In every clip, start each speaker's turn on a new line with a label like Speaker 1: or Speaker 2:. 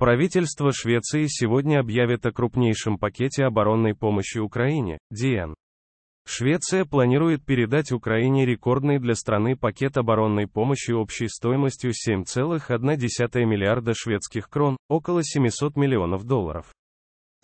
Speaker 1: Правительство Швеции сегодня объявит о крупнейшем пакете оборонной помощи Украине, ДН. Швеция планирует передать Украине рекордный для страны пакет оборонной помощи общей стоимостью 7,1 миллиарда шведских крон, около 700 миллионов долларов.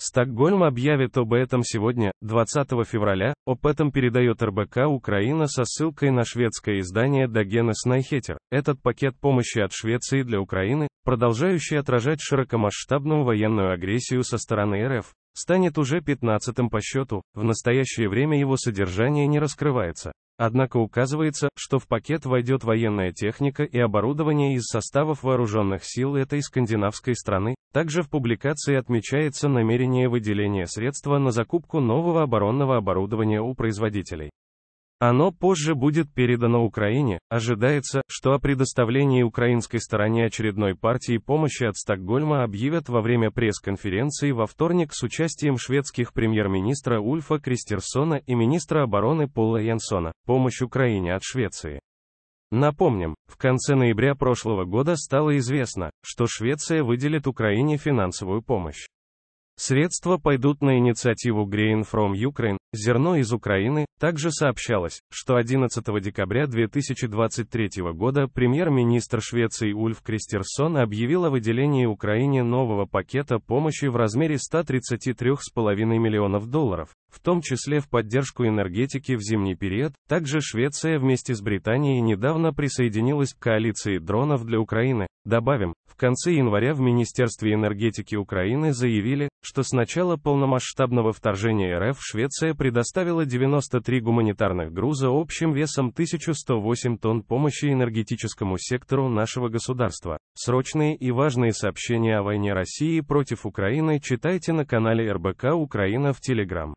Speaker 1: Стокгольм объявит об этом сегодня, 20 февраля, об этом передает РБК Украина со ссылкой на шведское издание Дагена Снайхетер. Этот пакет помощи от Швеции для Украины, продолжающий отражать широкомасштабную военную агрессию со стороны РФ, станет уже 15-м по счету, в настоящее время его содержание не раскрывается. Однако указывается, что в пакет войдет военная техника и оборудование из составов вооруженных сил этой скандинавской страны. Также в публикации отмечается намерение выделения средства на закупку нового оборонного оборудования у производителей. Оно позже будет передано Украине. Ожидается, что о предоставлении украинской стороне очередной партии помощи от Стокгольма объявят во время пресс-конференции во вторник с участием шведских премьер-министра Ульфа Кристерсона и министра обороны Пола Янсона. Помощь Украине от Швеции. Напомним, в конце ноября прошлого года стало известно, что Швеция выделит Украине финансовую помощь. Средства пойдут на инициативу Green from Ukraine, Зерно из Украины, также сообщалось, что 11 декабря 2023 года премьер-министр Швеции Ульф Кристерсон объявил о выделении Украине нового пакета помощи в размере 133,5 миллионов долларов, в том числе в поддержку энергетики в зимний период. Также Швеция вместе с Британией недавно присоединилась к коалиции дронов для Украины. Добавим, в конце января в Министерстве энергетики Украины заявили, что с начала полномасштабного вторжения РФ Швеция предоставила 93 гуманитарных груза общим весом 1108 тонн помощи энергетическому сектору нашего государства. Срочные и важные сообщения о войне России против Украины читайте на канале РБК Украина в Телеграм.